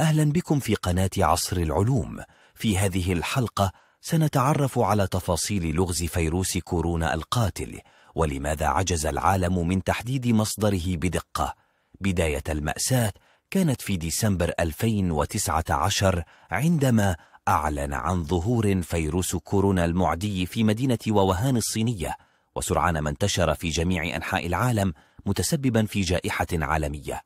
أهلا بكم في قناة عصر العلوم في هذه الحلقة سنتعرف على تفاصيل لغز فيروس كورونا القاتل ولماذا عجز العالم من تحديد مصدره بدقة بداية المأساة كانت في ديسمبر 2019 عندما أعلن عن ظهور فيروس كورونا المعدي في مدينة ووهان الصينية وسرعان ما انتشر في جميع أنحاء العالم متسببا في جائحة عالمية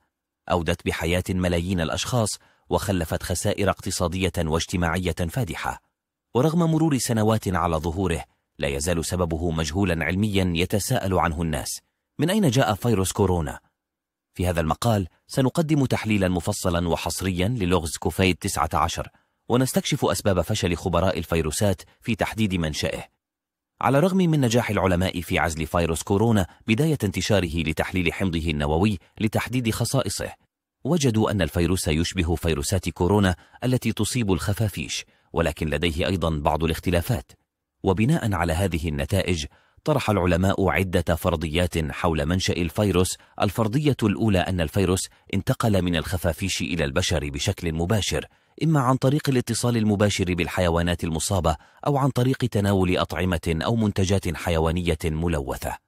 أودت بحياة ملايين الأشخاص وخلفت خسائر اقتصادية واجتماعية فادحة ورغم مرور سنوات على ظهوره لا يزال سببه مجهولا علميا يتساءل عنه الناس من أين جاء فيروس كورونا؟ في هذا المقال سنقدم تحليلا مفصلا وحصريا للغز كوفيد 19 ونستكشف أسباب فشل خبراء الفيروسات في تحديد منشأه على الرغم من نجاح العلماء في عزل فيروس كورونا بداية انتشاره لتحليل حمضه النووي لتحديد خصائصه وجدوا أن الفيروس يشبه فيروسات كورونا التي تصيب الخفافيش ولكن لديه أيضا بعض الاختلافات وبناء على هذه النتائج طرح العلماء عدة فرضيات حول منشأ الفيروس الفرضية الأولى أن الفيروس انتقل من الخفافيش إلى البشر بشكل مباشر إما عن طريق الاتصال المباشر بالحيوانات المصابة أو عن طريق تناول أطعمة أو منتجات حيوانية ملوثة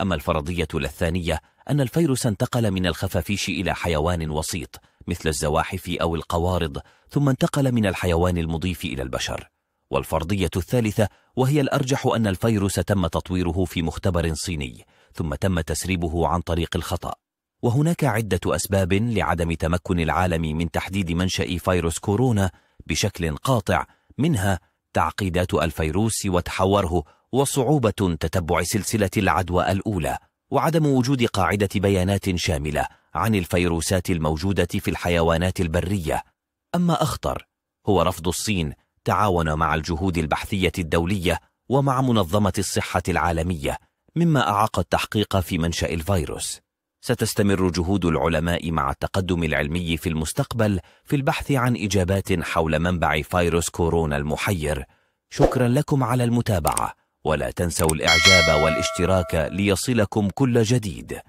أما الفرضية الثانية أن الفيروس انتقل من الخفافيش إلى حيوان وسيط مثل الزواحف أو القوارض ثم انتقل من الحيوان المضيف إلى البشر والفرضية الثالثة وهي الأرجح أن الفيروس تم تطويره في مختبر صيني ثم تم تسريبه عن طريق الخطأ وهناك عدة أسباب لعدم تمكن العالم من تحديد منشأ فيروس كورونا بشكل قاطع منها تعقيدات الفيروس وتحوره وصعوبة تتبع سلسلة العدوى الأولى وعدم وجود قاعدة بيانات شاملة عن الفيروسات الموجودة في الحيوانات البرية أما أخطر هو رفض الصين تعاون مع الجهود البحثية الدولية ومع منظمة الصحة العالمية مما أعاق التحقيق في منشأ الفيروس ستستمر جهود العلماء مع التقدم العلمي في المستقبل في البحث عن إجابات حول منبع فيروس كورونا المحير شكرا لكم على المتابعة ولا تنسوا الاعجاب والاشتراك ليصلكم كل جديد